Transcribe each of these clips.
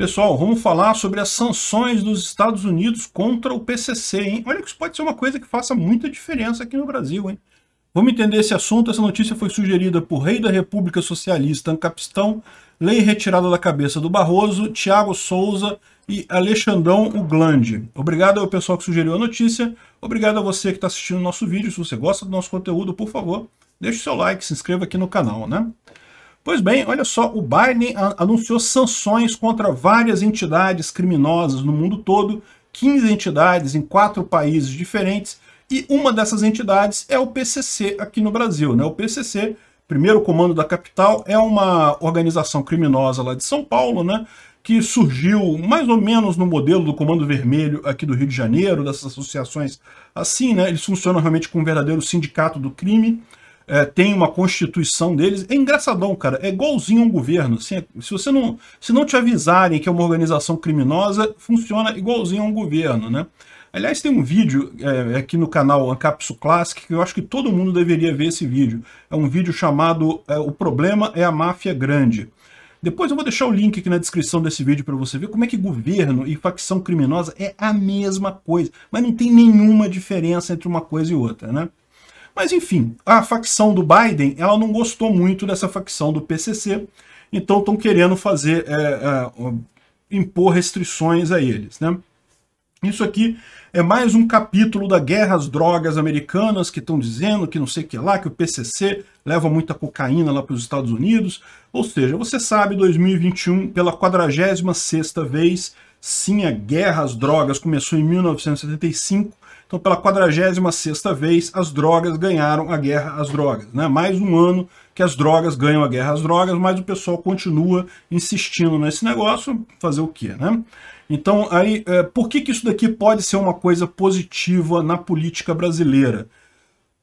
Pessoal, vamos falar sobre as sanções dos Estados Unidos contra o PCC, hein? Olha que isso pode ser uma coisa que faça muita diferença aqui no Brasil, hein? Vamos entender esse assunto. Essa notícia foi sugerida por Rei da República Socialista Ancapistão, Lei Retirada da Cabeça do Barroso, Tiago Souza e Alexandão Uglande. Obrigado ao pessoal que sugeriu a notícia. Obrigado a você que está assistindo o nosso vídeo. Se você gosta do nosso conteúdo, por favor, deixe o seu like, se inscreva aqui no canal, né? Pois bem, olha só, o Biden anunciou sanções contra várias entidades criminosas no mundo todo, 15 entidades em quatro países diferentes, e uma dessas entidades é o PCC aqui no Brasil. Né? O PCC, primeiro comando da capital, é uma organização criminosa lá de São Paulo, né? que surgiu mais ou menos no modelo do Comando Vermelho aqui do Rio de Janeiro, dessas associações assim, né? Eles funcionam realmente como um verdadeiro sindicato do crime é, tem uma constituição deles. É engraçadão, cara. É igualzinho um governo. Assim, se você não, se não te avisarem que é uma organização criminosa, funciona igualzinho a um governo, né? Aliás, tem um vídeo é, é aqui no canal Ancapsu Classic que eu acho que todo mundo deveria ver esse vídeo. É um vídeo chamado é, O Problema é a Máfia Grande. Depois eu vou deixar o link aqui na descrição desse vídeo para você ver como é que governo e facção criminosa é a mesma coisa, mas não tem nenhuma diferença entre uma coisa e outra, né? Mas enfim, a facção do Biden, ela não gostou muito dessa facção do PCC, então estão querendo fazer, é, é, impor restrições a eles, né? Isso aqui é mais um capítulo da guerra às drogas americanas que estão dizendo que não sei o que lá, que o PCC leva muita cocaína lá para os Estados Unidos. Ou seja, você sabe, 2021, pela 46ª vez, sim, a guerra às drogas começou em 1975 então, pela 46ª vez, as drogas ganharam a guerra às drogas. Né? Mais um ano que as drogas ganham a guerra às drogas, mas o pessoal continua insistindo nesse negócio, fazer o quê, né? Então, aí, é, por que, que isso daqui pode ser uma coisa positiva na política brasileira?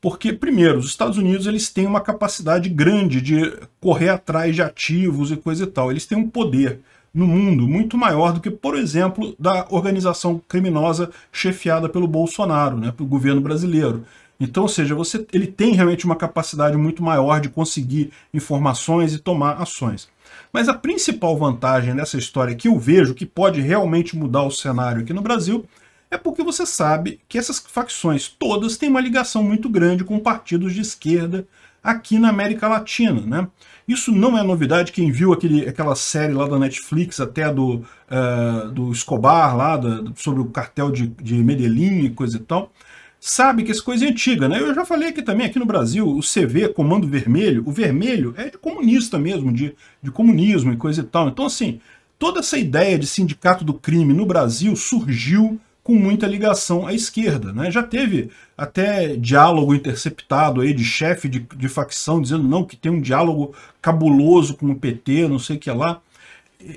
Porque, primeiro, os Estados Unidos eles têm uma capacidade grande de correr atrás de ativos e coisa e tal. Eles têm um poder no mundo muito maior do que, por exemplo, da organização criminosa chefiada pelo Bolsonaro, né, pelo governo brasileiro. Então, ou seja, você, ele tem realmente uma capacidade muito maior de conseguir informações e tomar ações. Mas a principal vantagem dessa história que eu vejo, que pode realmente mudar o cenário aqui no Brasil, é porque você sabe que essas facções todas têm uma ligação muito grande com partidos de esquerda aqui na América Latina. Né? Isso não é novidade, quem viu aquele, aquela série lá da Netflix, até do, uh, do Escobar lá, sobre o cartel de, de Medellín e coisa e tal, sabe que essa coisa é antiga, né? Eu já falei aqui também, aqui no Brasil, o CV, Comando Vermelho, o vermelho é de comunista mesmo, de, de comunismo e coisa e tal. Então, assim, toda essa ideia de sindicato do crime no Brasil surgiu com muita ligação à esquerda. Né? Já teve até diálogo interceptado aí de chefe de, de facção dizendo não que tem um diálogo cabuloso com o PT, não sei o que lá.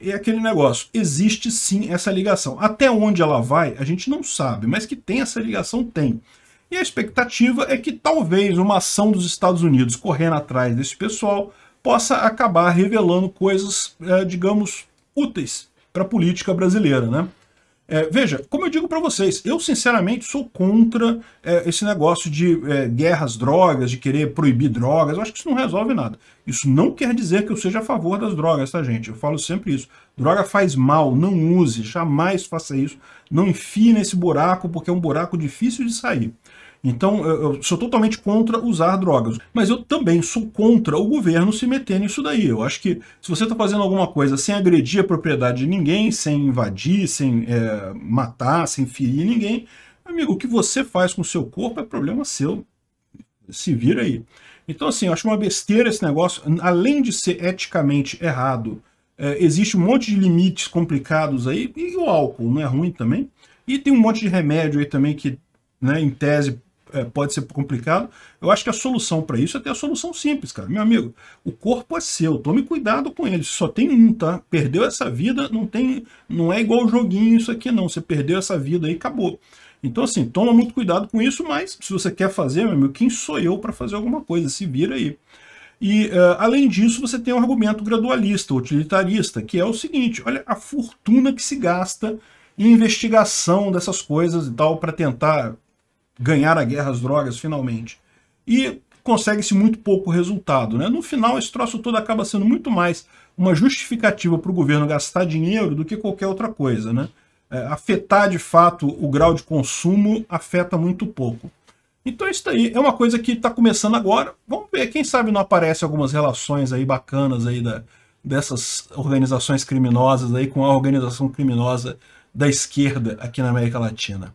É aquele negócio, existe sim essa ligação. Até onde ela vai, a gente não sabe, mas que tem essa ligação, tem. E a expectativa é que talvez uma ação dos Estados Unidos correndo atrás desse pessoal possa acabar revelando coisas, eh, digamos, úteis para a política brasileira, né? É, veja, como eu digo para vocês, eu sinceramente sou contra é, esse negócio de é, guerras drogas, de querer proibir drogas, eu acho que isso não resolve nada. Isso não quer dizer que eu seja a favor das drogas, tá gente? Eu falo sempre isso. Droga faz mal, não use, jamais faça isso. Não enfie nesse buraco, porque é um buraco difícil de sair. Então eu, sou totalmente contra usar drogas. Mas eu também sou contra o governo se meter nisso daí. Eu acho que se você está fazendo alguma coisa sem agredir a propriedade de ninguém, sem invadir, sem é, matar, sem ferir ninguém, amigo, o que você faz com o seu corpo é problema seu. Se vira aí. Então, assim, eu acho uma besteira esse negócio. Além de ser eticamente errado, é, existe um monte de limites complicados aí, e o álcool não é ruim também. E tem um monte de remédio aí também que, né, em tese, é, pode ser complicado. Eu acho que a solução para isso é ter a solução simples, cara. Meu amigo, o corpo é seu, tome cuidado com ele. Só tem um, tá? Perdeu essa vida, não tem, não é igual joguinho isso aqui não. Você perdeu essa vida e acabou. Então assim, toma muito cuidado com isso, mas se você quer fazer, meu amigo, quem sou eu para fazer alguma coisa? Se vira aí. E, uh, além disso, você tem um argumento gradualista, utilitarista, que é o seguinte, olha a fortuna que se gasta em investigação dessas coisas e tal, para tentar ganhar a guerra às drogas finalmente. E consegue-se muito pouco resultado. Né? No final, esse troço todo acaba sendo muito mais uma justificativa para o governo gastar dinheiro do que qualquer outra coisa. Né? É, afetar, de fato, o grau de consumo afeta muito pouco. Então isso daí é uma coisa que está começando agora. Vamos ver, quem sabe não aparecem algumas relações aí bacanas aí da, dessas organizações criminosas aí com a organização criminosa da esquerda aqui na América Latina.